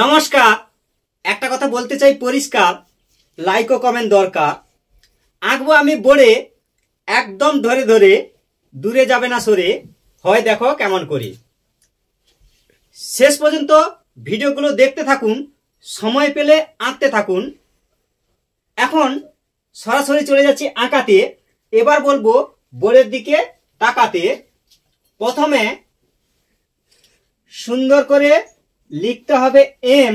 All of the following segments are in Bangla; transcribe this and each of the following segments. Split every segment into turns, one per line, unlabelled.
নমস্কার একটা কথা বলতে চাই পরিষ্কার লাইক ও কমেন্ট দরকার আঁকবো আমি বড়ে একদম ধরে ধরে দূরে যাবে না সরে হয় দেখো কেমন করে শেষ পর্যন্ত ভিডিওগুলো দেখতে থাকুন সময় পেলে আঁকতে থাকুন এখন সরাসরি চলে যাচ্ছি আঁকাতে এবার বলবো বোর্ডের দিকে তাকাতে প্রথমে সুন্দর করে লিখতে হবে এম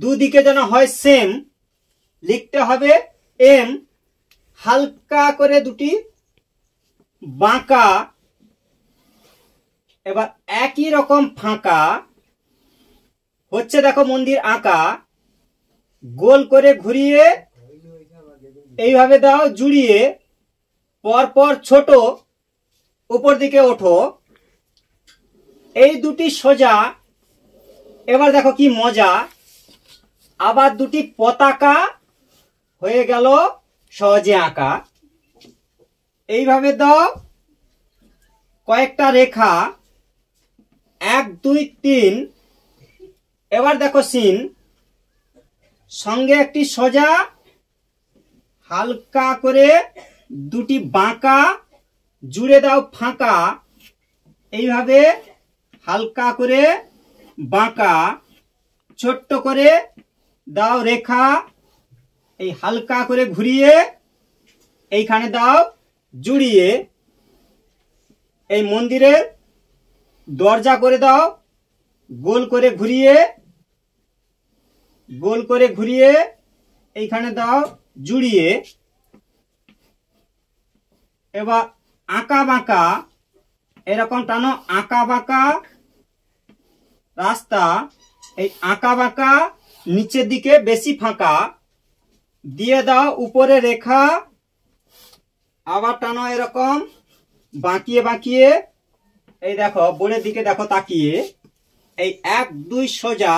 দুদিকে যেন হয় সেম লিখতে হবে এম হালকা করে দুটি বাঁকা এবার একই রকম ফাঁকা হচ্ছে দেখো মন্দির আঁকা গোল করে ঘুরিয়ে এইভাবে দাও জুড়িয়ে পরপর ছোট উপর দিকে ওঠো এই দুটি সোজা এবার দেখো কি মজা আবার দুটি পতাকা হয়ে গেল সহজে আঁকা এইভাবে দাও কয়েকটা রেখা এক দুই তিন এবার দেখো সিন সঙ্গে একটি সোজা হালকা করে দুটি বাঁকা জুড়ে দাও ফাঁকা এইভাবে হালকা করে বাঁকা ছোট্ট করে দাও রেখা এই হালকা করে ঘুরিয়ে এইখানে দাও জুড়িয়ে এই মন্দিরের দরজা করে দাও গোল করে ঘুরিয়ে গোল করে ঘুরিয়ে এইখানে দাও জুড়িয়ে এবার আঁকা বাঁকা এরকম টানো আঁকা বাঁকা রাস্তা এই আঁকা বাঁকা নিচের দিকে বেশি ফাঁকা দিয়ে দাও উপরে রেখা আবার টানো এরকম বাঁকিয়ে বাঁকিয়ে এই দেখো বোর্ডের দিকে দেখো তাকিয়ে এই এক দুই সোজা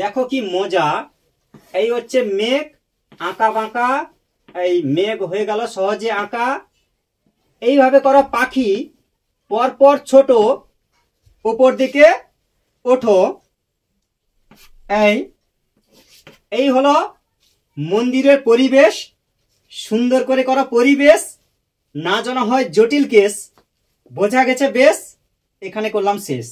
দেখো কি মজা এই হচ্ছে মেঘ আঁকা বাঁকা এই মেঘ হয়ে গেল সহজে আঁকা এইভাবে করা পাখি পরপর ছোট ওপর দিকে ওঠো এই এই হলো মন্দিরের পরিবেশ সুন্দর করে করা পরিবেশ না জানা হয় জটিল কেস বোঝা গেছে বেশ এখানে করলাম শেষ